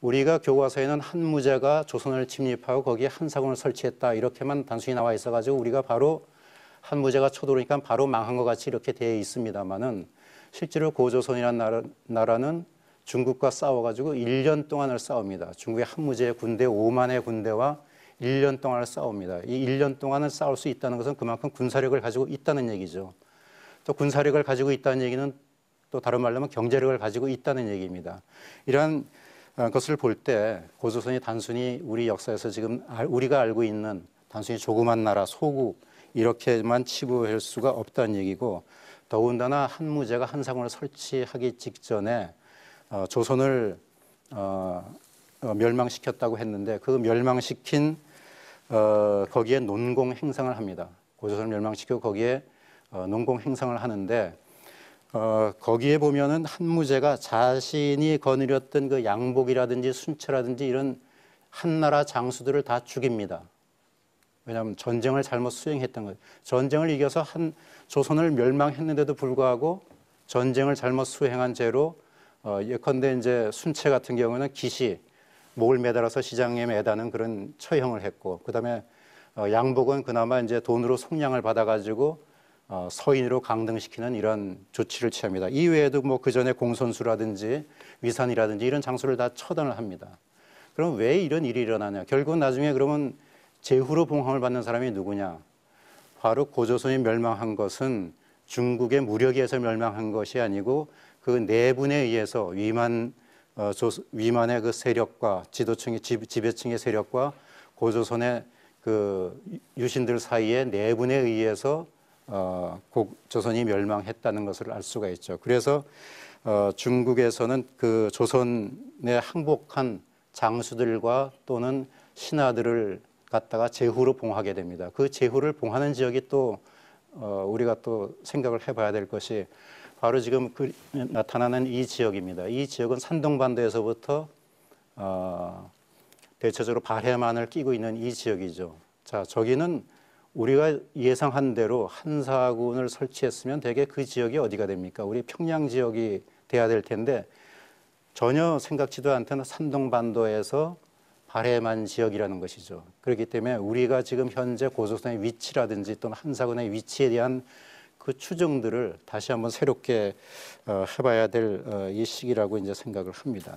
우리가 교과서에는 한무제가 조선을 침입하고 거기에 한사군을 설치했다 이렇게만 단순히 나와 있어가지고 우리가 바로 한무제가 쳐들어오니까 바로 망한 것 같이 이렇게 되어 있습니다만은 실제로 고조선이라는 나라, 나라는 중국과 싸워가지고 1년 동안을 싸웁니다. 중국의 한무제의 군대 5만의 군대와 1년 동안을 싸웁니다. 이 1년 동안을 싸울 수 있다는 것은 그만큼 군사력을 가지고 있다는 얘기죠. 또 군사력을 가지고 있다는 얘기는 또 다른 말로 하면 경제력을 가지고 있다는 얘기입니다. 이러한 어, 것을 볼 때 고조선이 단순히 우리 역사에서 지금 우리가 알고 있는 단순히 조그만 나라 소국 이렇게만 치부할 수가 없다는 얘기고 더군다나 한무제가 한상원을 설치하기 직전에 어, 조선을 어, 어 멸망시켰다고 했는데 그 멸망시킨 어, 거기에 논공 행상을 합니다. 고조선을 멸망시켜 거기에 논공 행상을 하는데 어, 거기에 보면은 한무제가 자신이 거느렸던 그 양복이라든지 순체라든지 이런 한나라 장수들을 다 죽입니다. 왜냐하면 전쟁을 잘못 수행했던 거예요. 전쟁을 이겨서 한 조선을 멸망했는데도 불구하고 전쟁을 잘못 수행한 죄로 어, 예컨대 이제 순체 같은 경우는 기시 목을 매달아서 시장에 매다는 그런 처형을 했고 그다음에 어, 양복은 그나마 이제 돈으로 속량을 받아가지고 어, 서인으로 강등시키는 이런 조치를 취합니다. 이외에도 뭐 그 전에 공손수라든지 위산이라든지 이런 장소를 다 처단을 합니다. 그럼 왜 이런 일이 일어나냐? 결국은 나중에 그러면 제후로 봉황을 받는 사람이 누구냐? 바로 고조선이 멸망한 것은 중국의 무력에 서 멸망한 것이 아니고 그 내분에 의해서 위만 어, 조, 위만의 그 세력과 지도층의 지, 지배층의 세력과 고조선의 그 유신들 사이에 내분에 의해서 어, 조선이 멸망했다는 것을 알 수가 있죠. 그래서 어, 중국에서는 그 조선에 항복한 장수들과 또는 신하들을 갖다가 제후로 봉하게 됩니다. 그 제후를 봉하는 지역이 또 어, 우리가 또 생각을 해봐야 될 것이 바로 지금 그, 나타나는 이 지역입니다. 이 지역은 산동반도에서부터 어, 대체적으로 발해만을 끼고 있는 이 지역이죠. 자, 저기는 우리가 예상한 대로 한사군을 설치했으면 대개 그 지역이 어디가 됩니까? 우리 평양 지역이 돼야 될 텐데 전혀 생각지도 않던 산동반도에서 발해만 지역이라는 것이죠. 그렇기 때문에 우리가 지금 현재 고속선의 위치라든지 또는 한사군의 위치에 대한 그 추정들을 다시 한번 새롭게 어, 해봐야 될이 어, 시기라고 이제 생각을 합니다.